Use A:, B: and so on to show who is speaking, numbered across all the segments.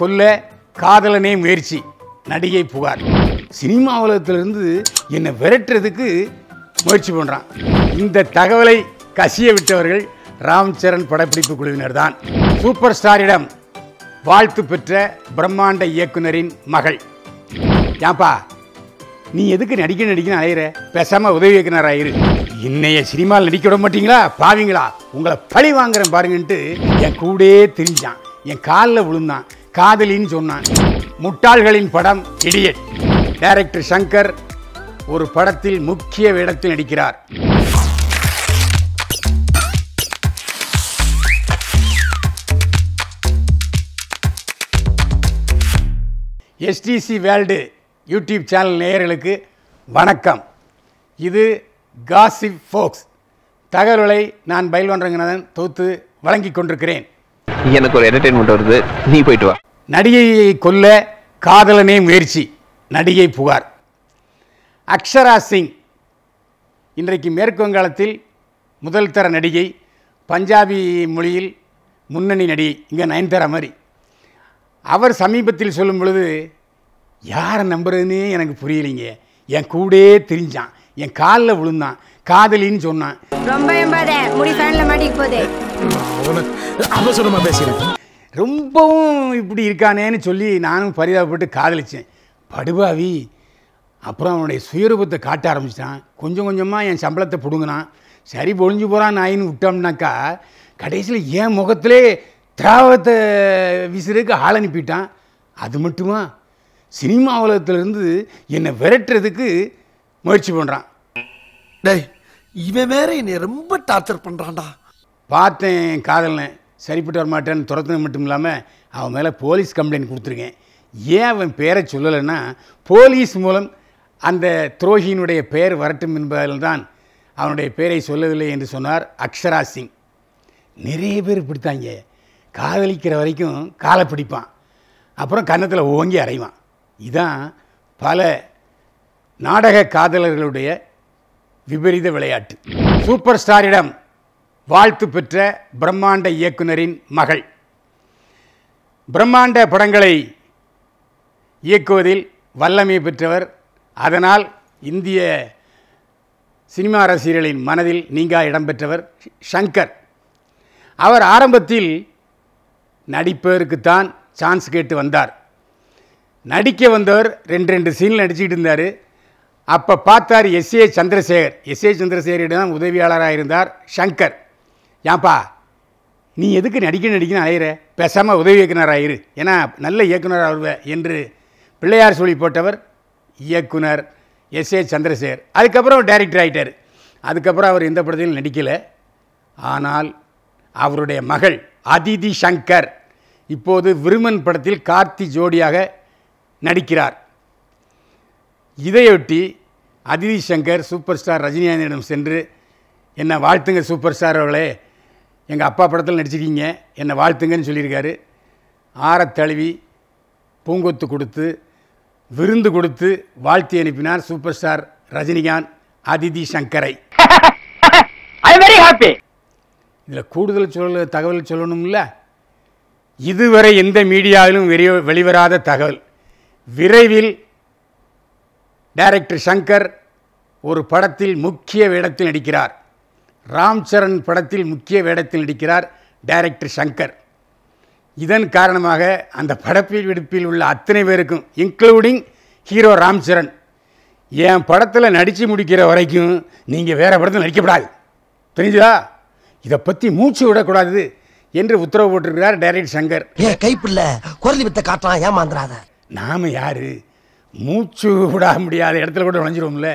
A: கொல்ல காதலனே முயற்சி நடிகை புகார் சினிமா உலகத்திலிருந்து என்னை விரட்டுறதுக்கு முயற்சி பண்ணுறான் இந்த தகவலை கசிய விட்டவர்கள் ராம் சரண் படப்பிடிப்பு குழுவினர் தான் சூப்பர் ஸ்டாரிடம் வாழ்த்து பெற்ற பிரம்மாண்ட இயக்குனரின் மகள் ஏன்பா நீ எதுக்கு நடிக்க நடிக்கணும் அலையிற பெசாம உதவி இயக்குனர் ஆயிரு இன்னைய சினிமாவில் நடிக்க விட மாட்டீங்களா பாவீங்களா உங்களை பழி வாங்குறேன் பாருங்கன்ட்டு என் கூட தெரிஞ்சான் என் காலில் விழுந்தான் காதலின்னு சொன்னான் முட்டாள்களின் படம் இடியட் டைரக்டர் சங்கர் ஒரு படத்தில் முக்கிய இடத்தில் நடிக்கிறார் எஸ்டிசி வேர்ல்டு யூடியூப் சேனல் நேயர்களுக்கு வணக்கம் இது காசிப் ஃபோக்ஸ் தகவல்களை நான் பயில்வன்றங்கநாதன் தொகுத்து வழங்கி கொண்டிருக்கிறேன் எனக்கு ஒரு என்டர்டைன்மெண்ட் வருது நீ போயிட்டு வா நடிகையை கொல்ல காதலனே முயற்சி நடிகை புகார் அக்ஷரா சிங் இன்றைக்கு மேற்கு வங்காளத்தில் முதல் தர நடிகை பஞ்சாபி மொழியில் முன்னணி நடிகை இங்கே நயன்தர மாதிரி அவர் சமீபத்தில் சொல்லும் பொழுது யாரை நம்புறதுன்னே எனக்கு புரியலைங்க என் கூட தெரிஞ்சான் என் காலில் விழுந்தான் காதலின்னு சொன்னான் ரொம்ப அவசரமாக பேசுகிறேன் ரொம்பவும் இப்படி இருக்கானேன்னு சொல்லி நானும் பரிதாபப்பட்டு காதலிச்சேன் படுபாவி அப்புறம் அவனுடைய சுயரூபத்தை காட்ட ஆரம்பிச்சிட்டான் கொஞ்சம் கொஞ்சமாக என் சம்பளத்தை பிடுங்கினான் சரி பொழிஞ்சு போகிறான் நாயின்னு விட்டோம்னாக்கா கடைசியில் என் முகத்திலே திராவத்தை விசிறுக்கு ஆள் அனுப்பிட்டான் அது மட்டுமா சினிமா உலகத்திலிருந்து என்னை விரட்டுறதுக்கு முயற்சி பண்ணுறான் டே இவன் வேற என்னை ரொம்ப டார்ச்சர் பண்ணுறான்டா பார்த்தேன் காதலன் சரிப்பட்டு வர மாட்டேன்னு துரத்துன மட்டும் இல்லாமல் அவன் மேலே போலீஸ் கம்ப்ளைண்ட் கொடுத்துருக்கேன் ஏன் அவன் பேரை சொல்லலைன்னா போலீஸ் மூலம் அந்த துரோகியினுடைய பெயர் வரட்டும் என்பதில்தான் அவனுடைய பெயரை சொல்லவில்லை என்று சொன்னார் அக்ஷரா சிங் நிறைய பேர் பிடித்தாங்க காதலிக்கிற வரைக்கும் காலை பிடிப்பான் அப்புறம் கன்னத்தில் ஓங்கி அரைவான் இதான் பல நாடக காதலர்களுடைய விபரீத விளையாட்டு சூப்பர் ஸ்டாரிடம் வாழ்த்து பெற்ற பிரம்மாண்ட இயக்குனரின் மகள் பிரம்மாண்ட படங்களை இயக்குவதில் வல்லமை பெற்றவர் அதனால் இந்திய சினிமா ரசிகர்களின் மனதில் நீங்கா இடம்பெற்றவர் ஷங்கர் அவர் ஆரம்பத்தில் நடிப்பதற்குத்தான் சான்ஸ் கேட்டு வந்தார் நடிக்க வந்தவர் ரெண்டு ரெண்டு சீனில் நடிச்சிக்கிட்டு இருந்தார் அப்போ பார்த்தார் S A Chandrasekhar S A சந்திரசேகரிடம் உதவியாளராக இருந்தார் ஷங்கர் ஏன்பா நீ எதுக்கு நடிக்க நடிக்கணும் அலையிற பேசாமல் உதவி இயக்குனராக இரு ஏன்னா நல்ல இயக்குனர் வருவேன் என்று பிள்ளையார் சொல்லி போட்டவர் இயக்குனர் எஸ் ஏ சந்திரசேகர் அதுக்கப்புறம் அவர் டைரக்டர் ஆகிட்டார் அதுக்கப்புறம் அவர் எந்த படத்திலும் நடிக்கலை ஆனால் அவருடைய மகள் அதிதி சங்கர் இப்போது விருமன் படத்தில் கார்த்தி ஜோடியாக நடிக்கிறார் இதையொட்டி அதிதி சங்கர் சூப்பர் ஸ்டார் ரஜினிகாந்திடம் சென்று என்னை வாழ்த்துங்க சூப்பர் ஸ்டார் அவர்களே எங்கள் அப்பா படத்தில் நடிச்சிருக்கீங்க என்னை வாழ்த்துங்கன்னு சொல்லியிருக்காரு ஆரத்தழுவி தழுவி பூங்கொத்து கொடுத்து விருந்து கொடுத்து வாழ்த்தி அனுப்பினார் சூப்பர் ஸ்டார் ரஜினிகாந்த் அதிதி சங்கரை வெரி ஹாப்பி இதில் கூடுதல் சொல்ல தகவல் சொல்லணும்ல இதுவரை எந்த மீடியாவிலும் வெளி வெளிவராத தகவல் விரைவில் டைரக்டர் சங்கர் ஒரு படத்தில் முக்கிய இடத்தில் நடிக்கிறார் ராம் சரண் படத்தில் முக்கிய வேடத்தில் நடிக்கிறார் டைரக்டர் சங்கர் இதன் காரணமாக அந்த படப்பிடிப்பில் உள்ள அத்தனை பேருக்கும் இன்க்ளூடிங் ஹீரோ ராம் சரண் என் படத்தில் நடித்து முடிக்கிற வரைக்கும் நீங்கள் வேறு படத்தில் நடிக்கப்படாது தெரிஞ்சுதா இதை பற்றி மூச்சு விடக்கூடாது என்று உத்தரவு போட்டிருக்கிறார் டைரக்டர் சங்கர் ஏன் கைப்பில்ல குரலி வித்த காட்டலாம் ஏமாந்துடாத நாம் யார் மூச்சு விட முடியாத இடத்துல கூட நுழைஞ்சிருவோம்ல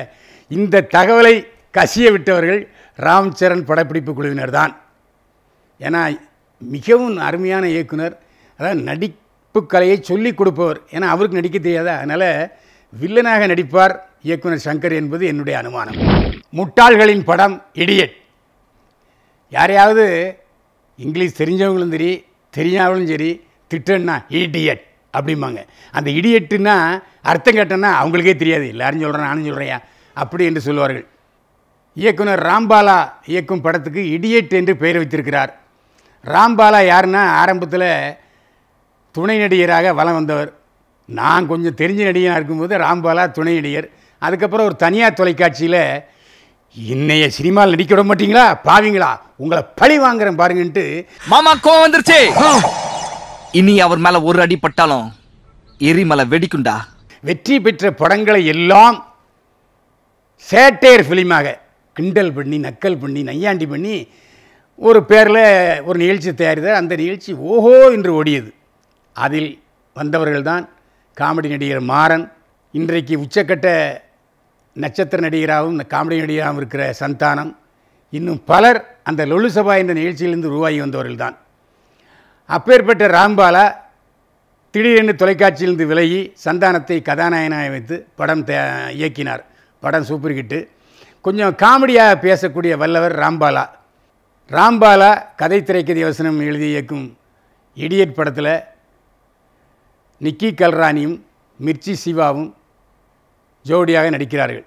A: இந்த தகவலை கசிய விட்டவர்கள் ராம் சரண் படப்பிடிப்பு குழுவினர் தான் ஏன்னா மிகவும் அருமையான இயக்குனர் அதாவது நடிப்பு கலையை சொல்லிக் கொடுப்பவர் ஏன்னா அவருக்கு நடிக்க தெரியாதா அதனால் வில்லனாக நடிப்பார் இயக்குனர் சங்கர் என்பது என்னுடைய அனுமானம் முட்டாள்களின் படம் இடியட் யாரையாவது இங்கிலீஷ் தெரிஞ்சவங்களும் சரி தெரியாதவங்களும் சரி திட்டன்னா இடியட் அப்படிம்பாங்க அந்த இடியட்டுன்னா அர்த்தம் கேட்டேன்னா அவங்களுக்கே தெரியாது எல்லாரும் சொல்கிறேன் நானும் சொல்கிறேன் அப்படி என்று சொல்லுவார்கள் இயக்குனர் ராம்பாலா இயக்கும் படத்துக்கு இடியட் என்று பெயர் வைத்திருக்கிறார் ராம்பாலா யாருன்னா ஆரம்பத்தில் துணை நடிகராக வலம் வந்தவர் நான் கொஞ்சம் தெரிஞ்ச நடிகனாக இருக்கும்போது ராம்பாலா துணை நடிகர் அதுக்கப்புறம் ஒரு தனியார் தொலைக்காட்சியில் இன்னைய சினிமாவில் நடிக்க விட மாட்டீங்களா பாவீங்களா உங்களை பழி வாங்குறேன் பாருங்கன்ட்டு மாமா கோ வந்துருச்சு இனி அவர் மேலே ஒரு அடி பட்டாலும் எரிமலை வெடிக்குண்டா வெற்றி பெற்ற படங்களை எல்லாம் சேட்டையர் ஃபிலிமாக கிண்டல் பண்ணி நக்கல் பண்ணி நையாண்டி பண்ணி ஒரு பேரில் ஒரு நிகழ்ச்சி தயாரித்தார் அந்த நிகழ்ச்சி ஓஹோ என்று ஓடியது அதில் வந்தவர்கள்தான் காமெடி நடிகர் மாறன் இன்றைக்கு உச்சக்கட்ட நட்சத்திர நடிகராகவும் இந்த காமெடி நடிகராகவும் இருக்கிற சந்தானம் இன்னும் பலர் அந்த லொலுசபா என்ற நிகழ்ச்சியிலிருந்து உருவாகி வந்தவர்கள்தான் அப்பேற்பட்ட ராம்பாலா திடீரென்று தொலைக்காட்சியிலிருந்து விலகி சந்தானத்தை கதாநாயகனாக வைத்து படம் இயக்கினார் படம் சூப்பர் கிட்டு கொஞ்சம் காமெடியாக பேசக்கூடிய வல்லவர் ராம்பாலா ராம்பாலா கதை திரைக்கதை வசனம் எழுதி இயக்கும் இடியட் படத்தில் நிக்கி கல்ராணியும் மிர்ச்சி சிவாவும் ஜோடியாக நடிக்கிறார்கள்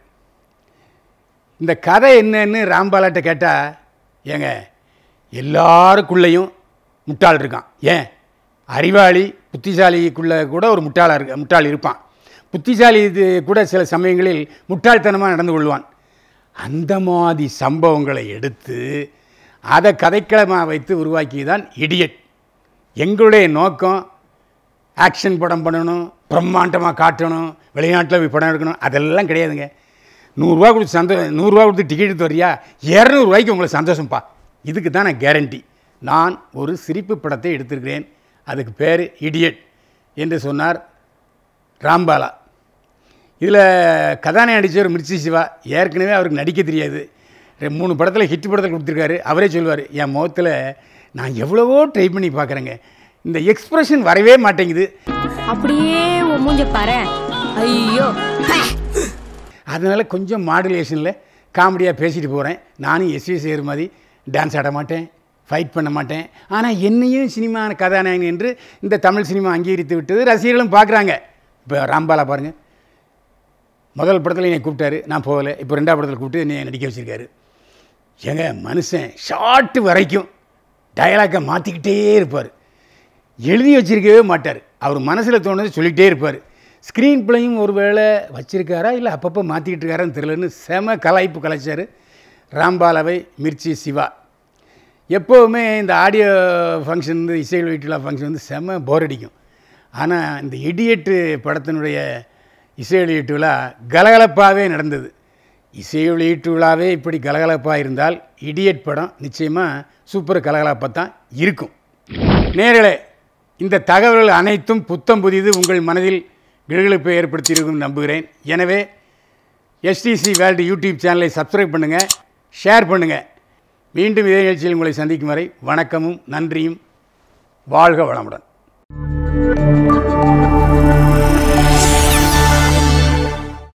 A: இந்த கதை என்னன்னு ராம்பாலாட்ட கேட்டால் ஏங்க எல்லாருக்குள்ளேயும் முட்டாள் இருக்கான் ஏன் அறிவாளி புத்திசாலிக்குள்ளே கூட ஒரு முட்டாளாக இருக்க முட்டாள் இருப்பான் புத்திசாலி இது கூட சில சமயங்களில் முட்டாள்தனமாக நடந்து கொள்வான் அந்த மாதிரி சம்பவங்களை எடுத்து அதை கதைக்களமாக வைத்து உருவாக்கி தான் இடியட் எங்களுடைய நோக்கம் ஆக்ஷன் படம் பண்ணணும் பிரம்மாண்டமாக காட்டணும் வெளிநாட்டில் படம் எடுக்கணும் அதெல்லாம் கிடையாதுங்க நூறுரூவா கொடுத்து சந்தோ நூறுரூவா கொடுத்து டிக்கெட் எடுத்து வரியா இரநூறுவாய்க்கு உங்களுக்கு சந்தோஷம்ப்பா இதுக்கு தான் நான் கேரண்டி நான் ஒரு சிரிப்பு படத்தை எடுத்திருக்கிறேன் அதுக்கு பேர் இடியட் என்று சொன்னார் ராம்பாலா இதில் கதாநாயகன் நடித்தவர் மிர்ச்சி சிவா ஏற்கனவே அவருக்கு நடிக்க தெரியாது மூணு படத்தில் ஹிட் படத்தில் கொடுத்துருக்காரு அவரே சொல்லுவார் என் முகத்தில் நான் எவ்வளவோ ட்ரை பண்ணி பார்க்குறேங்க இந்த எக்ஸ்பிரஷன் வரவே மாட்டேங்குது அப்படியே மூஞ்ச பாரு ஐயோ அதனால் கொஞ்சம் மாடுலேஷனில் காமெடியாக பேசிட்டு போகிறேன் நானும் எஸ்வி செய்கிற மாதிரி டான்ஸ் ஆட மாட்டேன் ஃபைட் பண்ண மாட்டேன் ஆனால் என்னையும் சினிமா கதாநாயகன் என்று இந்த தமிழ் சினிமா அங்கீகரித்து விட்டது ரசிகர்களும் பார்க்குறாங்க இப்போ ராம்பாலா பாருங்கள் முதல் படத்தில் என்னை கூப்பிட்டாரு நான் போகலை இப்போ ரெண்டாவது படத்தில் கூப்பிட்டு என்னை நடிக்க வச்சுருக்காரு ஏங்க மனுஷன் ஷார்ட்டு வரைக்கும் டயலாக்கை மாற்றிக்கிட்டே இருப்பார் எழுதி வச்சிருக்கவே மாட்டார் அவர் மனசில் தோணுது சொல்லிகிட்டே இருப்பார் ஸ்க்ரீன் பிளேயும் ஒரு வேளை வச்சுருக்காரா இல்லை அப்பப்போ மாற்றிக்கிட்டு இருக்காரான்னு தெரிலன்னு செம கலாய்ப்பு கலைச்சார் ராம்பாலவை மிர்ச்சி சிவா எப்போவுமே இந்த ஆடியோ ஃபங்க்ஷன் வந்து இசை வீட்டில் ஃபங்க்ஷன் வந்து செம போர் அடிக்கும் ஆனால் இந்த இடியட்டு படத்தினுடைய இசை வெளியீட்டு விழா கலகலப்பாகவே நடந்தது இசை வெளியீட்டு விழாவே இப்படி கலகலப்பாக இருந்தால் இடியட் படம் நிச்சயமாக சூப்பர் கலகலப்பாக தான் இருக்கும் நேரில் இந்த தகவல்கள் அனைத்தும் புத்தம் புதிது உங்கள் மனதில் கிழகிழப்பை ஏற்படுத்தியிருக்கும் நம்புகிறேன் எனவே எஸ்டிசி வேர்ல்டு யூடியூப் சேனலை சப்ஸ்கிரைப் பண்ணுங்கள் ஷேர் பண்ணுங்கள் மீண்டும் இதே நிகழ்ச்சியில் உங்களை சந்திக்கும் வரை வணக்கமும் நன்றியும் வாழ்க வளமுடன்